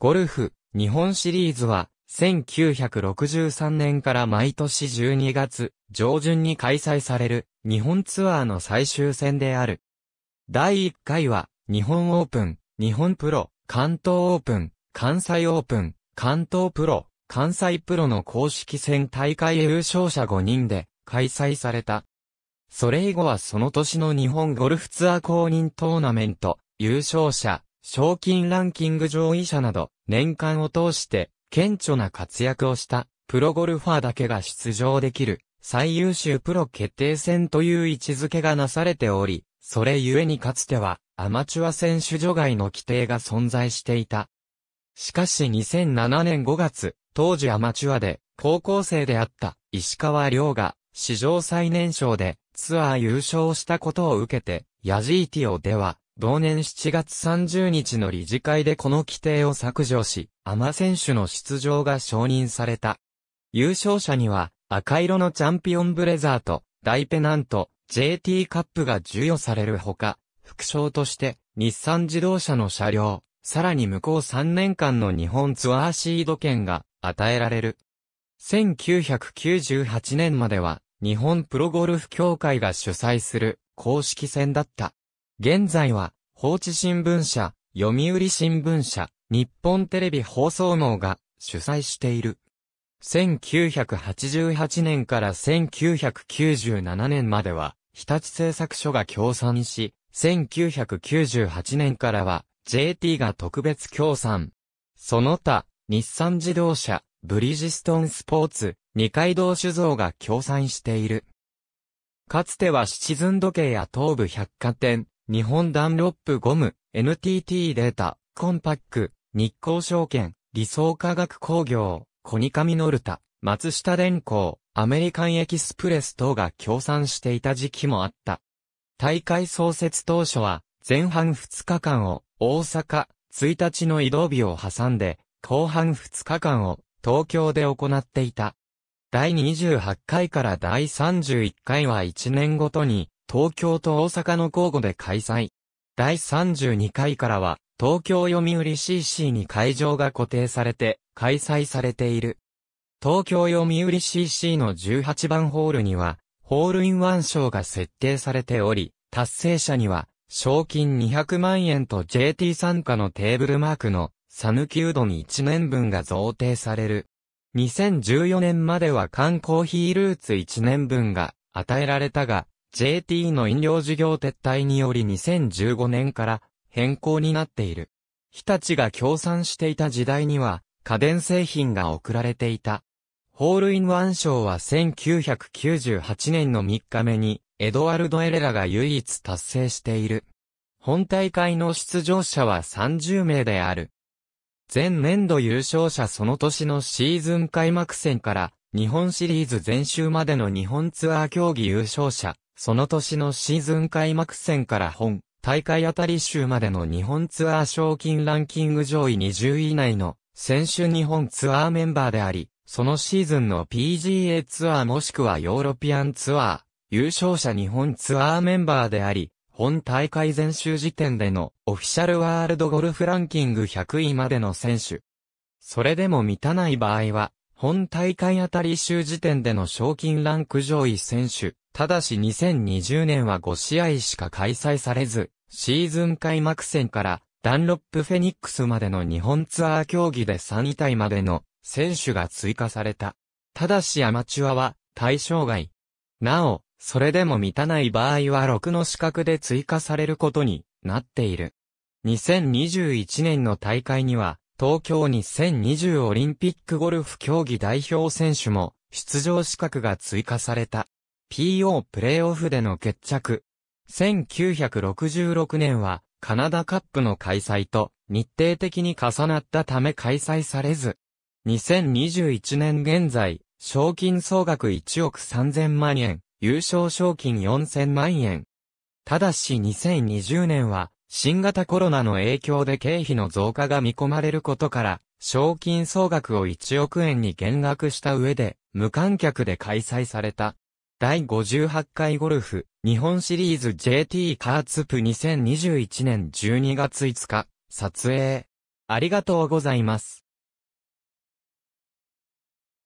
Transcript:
ゴルフ、日本シリーズは、1963年から毎年12月上旬に開催される日本ツアーの最終戦である。第1回は日本オープン、日本プロ、関東オープン、関西オープン、関東プロ、関西プロの公式戦大会優勝者5人で開催された。それ以後はその年の日本ゴルフツアー公認トーナメント優勝者賞金ランキング上位者など、年間を通して、顕著な活躍をした、プロゴルファーだけが出場できる、最優秀プロ決定戦という位置づけがなされており、それゆえにかつては、アマチュア選手除外の規定が存在していた。しかし2007年5月、当時アマチュアで、高校生であった、石川遼が、史上最年少で、ツアー優勝したことを受けて、ヤジーティオでは、同年7月30日の理事会でこの規定を削除し、アマ選手の出場が承認された。優勝者には、赤色のチャンピオンブレザーと、大ペナント、JT カップが授与されるほか、副賞として、日産自動車の車両、さらに向こう3年間の日本ツアーシード権が与えられる。1998年までは、日本プロゴルフ協会が主催する公式戦だった。現在は、放置新聞社、読売新聞社、日本テレビ放送網が主催している。1988年から1997年までは、日立製作所が協賛し、1998年からは JT が特別協賛。その他、日産自動車、ブリジストンスポーツ、二階堂酒造が協賛している。かつてはシチズン時計や東武百貨店、日本ダンロップゴム、NTT データ、コンパック、日光証券、理想科学工業、コニカミノルタ、松下電工、アメリカンエキスプレス等が協賛していた時期もあった。大会創設当初は、前半2日間を大阪、1日の移動日を挟んで、後半2日間を東京で行っていた。第28回から第31回は1年ごとに東京と大阪の交互で開催。第32回からは、東京読売 CC に会場が固定されて、開催されている。東京読売 CC の18番ホールには、ホールインワン賞が設定されており、達成者には、賞金200万円と JT 参加のテーブルマークの、サヌキうどん1年分が贈呈される。2014年までは缶コーヒールーツ1年分が与えられたが、JT の飲料事業撤退により2015年から変更になっている。日立が協賛していた時代には家電製品が送られていた。ホールインワン賞は1998年の3日目にエドワルド・エレラが唯一達成している。本大会の出場者は30名である。前年度優勝者その年のシーズン開幕戦から日本シリーズ全週までの日本ツアー競技優勝者、その年のシーズン開幕戦から本、大会当たり週までの日本ツアー賞金ランキング上位20位以内の選手日本ツアーメンバーであり、そのシーズンの PGA ツアーもしくはヨーロピアンツアー、優勝者日本ツアーメンバーであり、本大会前週時点でのオフィシャルワールドゴルフランキング100位までの選手。それでも満たない場合は、本大会当たり週時点での賞金ランク上位選手、ただし2020年は5試合しか開催されず、シーズン開幕戦からダンロップフェニックスまでの日本ツアー競技で3位タイまでの選手が追加された。ただしアマチュアは対象外。なお、それでも満たない場合は6の資格で追加されることになっている。2021年の大会には、東京2020オリンピックゴルフ競技代表選手も出場資格が追加された。PO プレイオフでの決着。1966年はカナダカップの開催と日程的に重なったため開催されず、2021年現在、賞金総額1億3000万円、優勝賞金4000万円。ただし2020年は新型コロナの影響で経費の増加が見込まれることから、賞金総額を1億円に減額した上で、無観客で開催された。第58回ゴルフ、日本シリーズ JT カーツプ2021年12月5日、撮影。ありがとうございます。